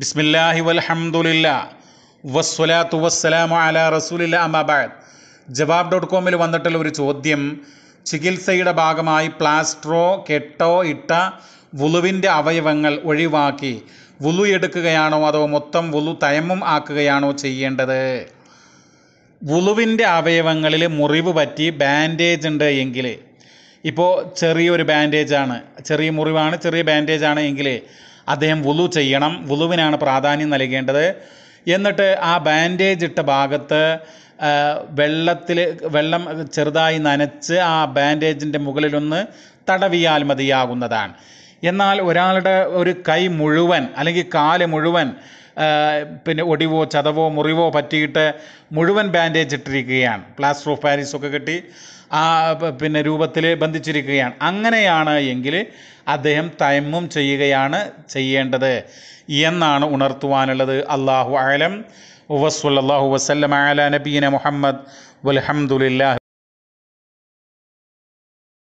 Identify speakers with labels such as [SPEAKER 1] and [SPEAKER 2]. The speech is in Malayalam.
[SPEAKER 1] ബിസ്മില്ലാഹി വൽഹമുല്ല വസ്വലാത്തു വസ്സലാമു അല റസൂലില്ല അമാബാദ് ജവാബ് ഡോട്ട് കോമിൽ വന്നിട്ടുള്ള ഒരു ചോദ്യം ചികിത്സയുടെ ഭാഗമായി പ്ലാസ്റ്ററോ കെട്ടോ ഇട്ട വുളുവിൻ്റെ അവയവങ്ങൾ ഒഴിവാക്കി വുളു എടുക്കുകയാണോ അതോ മൊത്തം വുളു തയമും ആക്കുകയാണോ ചെയ്യേണ്ടത് വുളുവിൻ്റെ അവയവങ്ങളിൽ മുറിവ് പറ്റി ബാൻഡേജ് ഉണ്ട് എങ്കിൽ ഇപ്പോൾ ചെറിയൊരു ബാൻഡേജാണ് ചെറിയ മുറിവാണ് ചെറിയ ബാൻഡേജാണ് എങ്കിൽ അദ്ദേഹം വുളു ചെയ്യണം വുളുവിനാണ് പ്രാധാന്യം നൽകേണ്ടത് എന്നിട്ട് ആ ബാൻഡേജ് ഇട്ട ഭാഗത്ത് വെള്ളത്തിൽ വെള്ളം ചെറുതായി നനച്ച് ആ ബാൻഡേജിൻ്റെ മുകളിലൊന്ന് തടവിയാൽ മതിയാകുന്നതാണ് എന്നാൽ ഒരാളുടെ ഒരു കൈ മുഴുവൻ അല്ലെങ്കിൽ കാല് മുഴുവൻ പിന്നെ ഒടിവോ ചതവോ മുറിവോ പറ്റിയിട്ട് മുഴുവൻ ബാൻഡേജ് ഇട്ടിരിക്കുകയാണ് പ്ലാസ്റ്റർ ഓഫ് പാരീസൊക്കെ കെട്ടി ആ പിന്നെ രൂപത്തിൽ ബന്ധിച്ചിരിക്കുകയാണ് അങ്ങനെയാണ് എങ്കിൽ അദ്ദേഹം തയമും ചെയ്യുകയാണ് ചെയ്യേണ്ടത് എന്നാണ് ഉണർത്തുവാനുള്ളത് അള്ളാഹു ആലം ഉവസ്വല്ലാഹു വസ്ലം ആല നബീന മുഹമ്മദ് വലഹമുല്ലാ